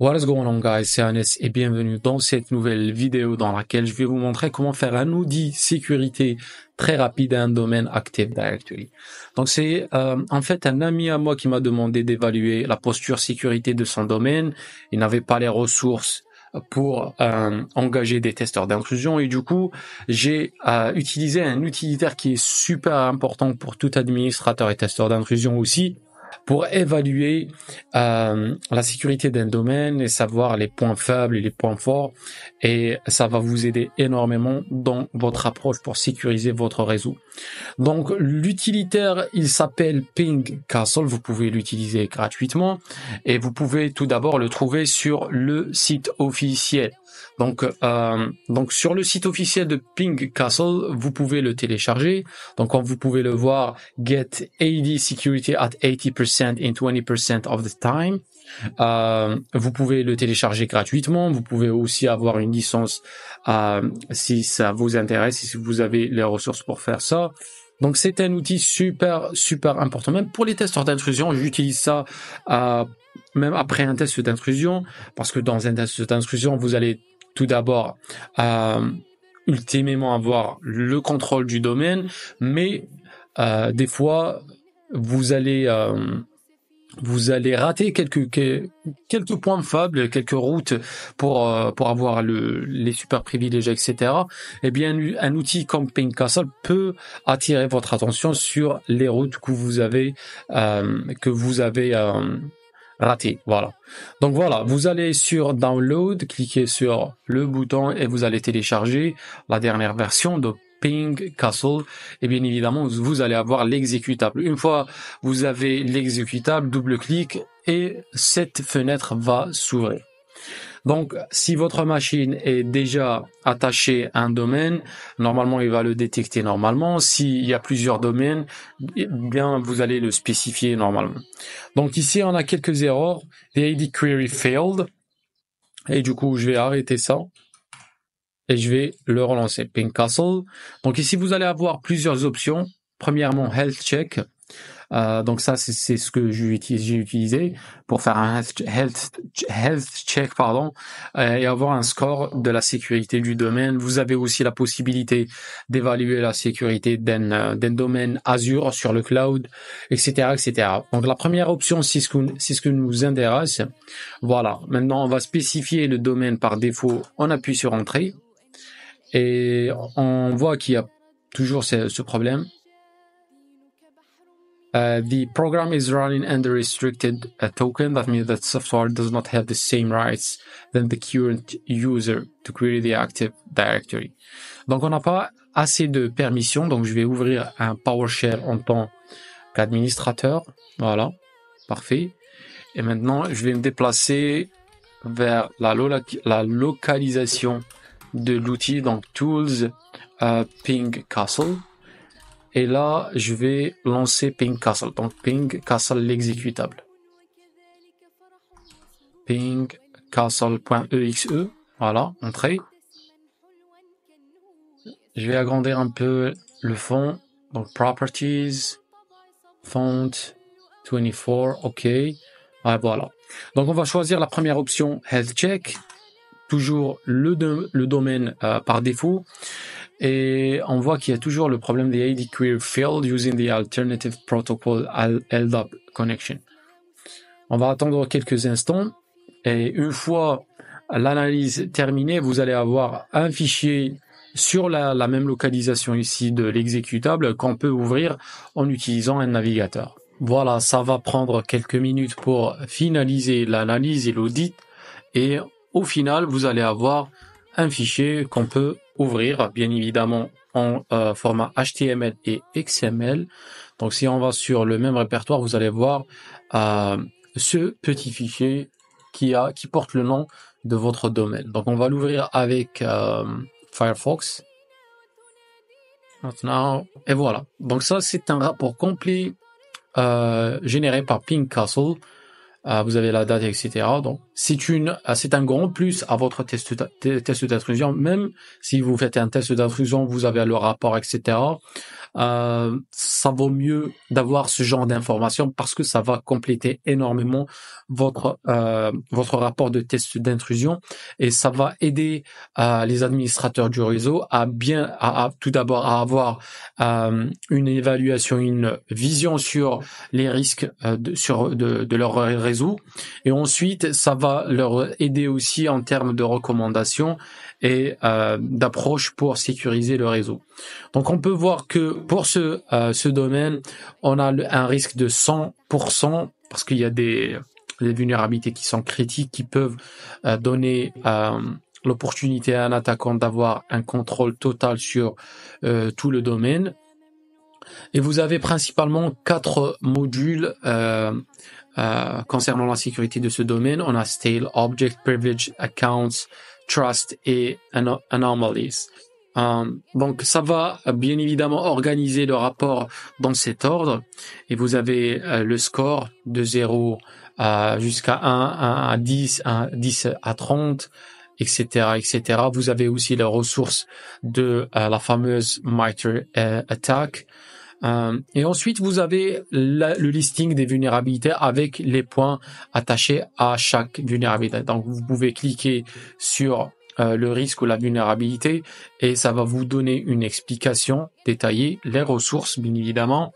What is going on guys, c'est Anes et bienvenue dans cette nouvelle vidéo dans laquelle je vais vous montrer comment faire un audit sécurité très rapide à un domaine Active Directory. Donc c'est euh, en fait un ami à moi qui m'a demandé d'évaluer la posture sécurité de son domaine. Il n'avait pas les ressources pour euh, engager des testeurs d'intrusion et du coup j'ai euh, utilisé un utilitaire qui est super important pour tout administrateur et testeur d'intrusion aussi pour évaluer euh, la sécurité d'un domaine et savoir les points faibles et les points forts. Et ça va vous aider énormément dans votre approche pour sécuriser votre réseau. Donc l'utilitaire, il s'appelle Ping Castle. Vous pouvez l'utiliser gratuitement et vous pouvez tout d'abord le trouver sur le site officiel. Donc, euh, donc sur le site officiel de Ping Castle, vous pouvez le télécharger. Donc, comme vous pouvez le voir, get AD security at 80% en 20% of the time. Euh, vous pouvez le télécharger gratuitement. Vous pouvez aussi avoir une licence euh, si ça vous intéresse, si vous avez les ressources pour faire ça. Donc c'est un outil super super important. Même pour les testeurs d'intrusion, j'utilise ça euh, même après un test d'intrusion parce que dans un test d'intrusion, vous allez tout d'abord ultimement avoir le contrôle du domaine, mais des fois vous allez vous allez rater quelques quelques points faibles, quelques routes pour euh, pour avoir les super privilèges, etc. Eh bien, un outil comme Castle peut attirer votre attention sur les routes que vous avez euh, que vous avez euh, ratées. Voilà. Donc voilà, vous allez sur Download, cliquez sur le bouton et vous allez télécharger la dernière version de ping, castle, et eh bien évidemment, vous allez avoir l'exécutable. Une fois vous avez l'exécutable, double-clic et cette fenêtre va s'ouvrir. Donc, si votre machine est déjà attachée à un domaine, normalement, il va le détecter normalement. S'il y a plusieurs domaines, eh bien, vous allez le spécifier normalement. Donc, ici, on a quelques erreurs. The ID query failed. Et du coup, je vais arrêter ça et je vais le relancer. Pink Castle. Donc ici, vous allez avoir plusieurs options. Premièrement, Health Check. Euh, donc ça, c'est ce que j'ai utilisé pour faire un health, check pardon, euh, et avoir un score de la sécurité du domaine. Vous avez aussi la possibilité d'évaluer la sécurité d'un euh, domaine Azure sur le cloud, etc. etc. Donc la première option, c'est ce, ce que nous intéresse. Voilà, maintenant on va spécifier le domaine par défaut. On appuie sur Entrée. Et on voit qu'il y a toujours ce, problème. Euh, the program is running under restricted uh, token. That means that software does not have the same rights than the current user to query the active directory. Donc on n'a pas assez de permissions. Donc je vais ouvrir un PowerShell en tant qu'administrateur. Voilà, parfait. Et maintenant je vais me déplacer vers la, la localisation de l'outil, donc Tools, euh, Ping Castle. Et là, je vais lancer Ping Castle. Donc Ping Castle l'exécutable. Ping Castle.exe. Voilà, entrée. Je vais agrandir un peu le fond. Donc Properties, Font, 24, OK. Ah, voilà. Donc on va choisir la première option Health Check toujours le, le domaine euh, par défaut. Et on voit qu'il y a toujours le problème des AD field using the alternative protocol LDAP connection. On va attendre quelques instants. Et une fois l'analyse terminée, vous allez avoir un fichier sur la, la même localisation ici de l'exécutable qu'on peut ouvrir en utilisant un navigateur. Voilà, ça va prendre quelques minutes pour finaliser l'analyse et l'audit et au final, vous allez avoir un fichier qu'on peut ouvrir, bien évidemment, en euh, format HTML et XML. Donc, si on va sur le même répertoire, vous allez voir euh, ce petit fichier qui, a, qui porte le nom de votre domaine. Donc, on va l'ouvrir avec euh, Firefox. Maintenant, et voilà. Donc, ça, c'est un rapport complet généré par Pink Castle. Euh, vous avez la date, etc. Donc, c'est une, euh, c'est un grand plus à votre test, test d'intrusion. Même si vous faites un test d'intrusion, vous avez le rapport, etc. Euh, ça vaut mieux d'avoir ce genre d'informations parce que ça va compléter énormément votre euh, votre rapport de test d'intrusion et ça va aider euh, les administrateurs du réseau à bien, à, tout d'abord à avoir une évaluation, une vision sur les risques de, sur de, leur réseau et ensuite ça va leur aider aussi en termes de recommandations et d'approches d'approche pour sécuriser le réseau. Donc on peut voir que pour ce, euh, ce domaine, on a un risque de 100% parce qu'il y a des, des, vulnérabilités qui sont critiques, qui peuvent euh, donner euh, l'opportunité à un attaquant d'avoir un contrôle total sur tout le domaine. Et vous avez principalement quatre modules concernant la sécurité de ce domaine. On a Stale, Object Privilege, Accounts, Trust et Anomalies. Euh, donc ça va bien évidemment organiser le rapport dans cet ordre et vous avez euh, le score de 0 euh, jusqu'à 1, 1 à 10, 1, 10 à 30, etc., etc. Vous avez aussi la ressource de la fameuse MITRE attack. et ensuite, vous avez le listing des vulnérabilités avec les points attachés à chaque vulnérabilité. Donc, vous pouvez cliquer sur euh, le risque ou la vulnérabilité et ça va vous donner une explication détaillée, les ressources bien évidemment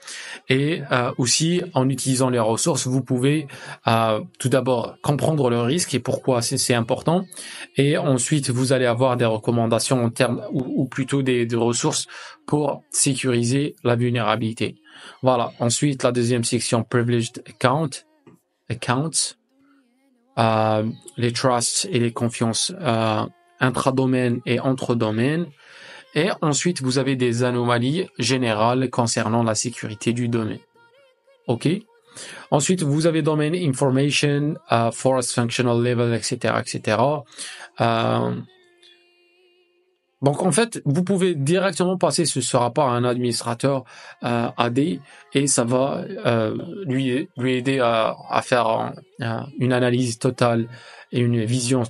et euh, aussi en utilisant les ressources vous pouvez euh, tout d'abord comprendre le risque et pourquoi c'est important et ensuite vous allez avoir des recommandations en termes ou, plutôt des, ressources pour sécuriser la vulnérabilité. Voilà, ensuite la deuxième section Privileged Account, Accounts, les trusts et les confiances. Euh, intradomaine et entre domaines. Et ensuite, vous avez des anomalies générales concernant la sécurité du domaine. OK Ensuite, vous avez domaine information, euh, forest functional level, etc., etc. Euh, donc en fait, vous pouvez directement passer ce, rapport à un administrateur euh, AD et ça va lui, lui aider à faire une analyse totale et une vision,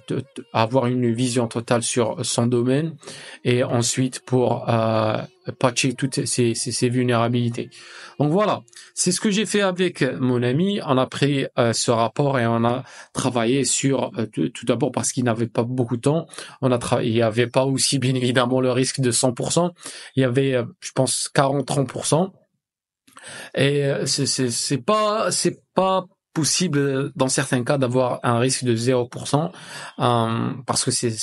avoir une vision totale sur son domaine et ensuite pour euh, patcher toutes ces, ces, ces, vulnérabilités. Donc voilà, c'est ce que j'ai fait avec mon ami. On a pris euh, ce rapport et on a travaillé sur, euh, tout, d'abord parce qu'il n'avait pas beaucoup de temps, on a travaillé, il n'y avait pas aussi bien évidemment le risque de 100%, il y avait euh, je pense 40-30%. Et c'est pas, c'est pas possible euh, dans certains cas d'avoir un risque de 0% euh, parce que c'est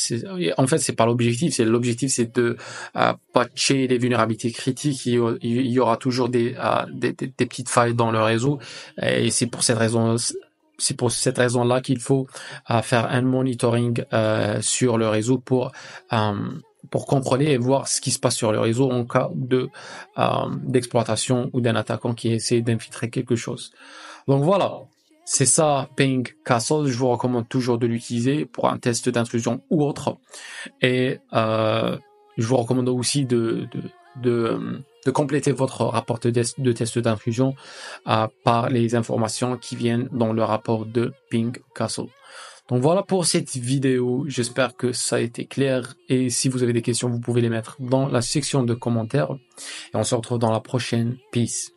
en fait c'est pas l'objectif c'est l'objectif c'est de euh, patcher les vulnérabilités critiques il, y aura toujours des, des, petites failles dans le réseau et c'est pour cette raison c'est pour cette raison là qu'il faut faire un monitoring sur le réseau pour pour contrôler et voir ce qui se passe sur le réseau en cas de d'exploitation ou d'un attaquant qui essaie d'infiltrer quelque chose donc voilà c'est ça, Ping Castle. Je vous recommande toujours de l'utiliser pour un test d'intrusion ou autre. Et euh, je vous recommande aussi de, de, compléter votre rapport de, test d'intrusion euh, par les informations qui viennent dans le rapport de Ping Castle. Donc voilà pour cette vidéo. J'espère que ça a été clair. Et si vous avez des questions, vous pouvez les mettre dans la section de commentaires. Et on se retrouve dans la prochaine. Peace.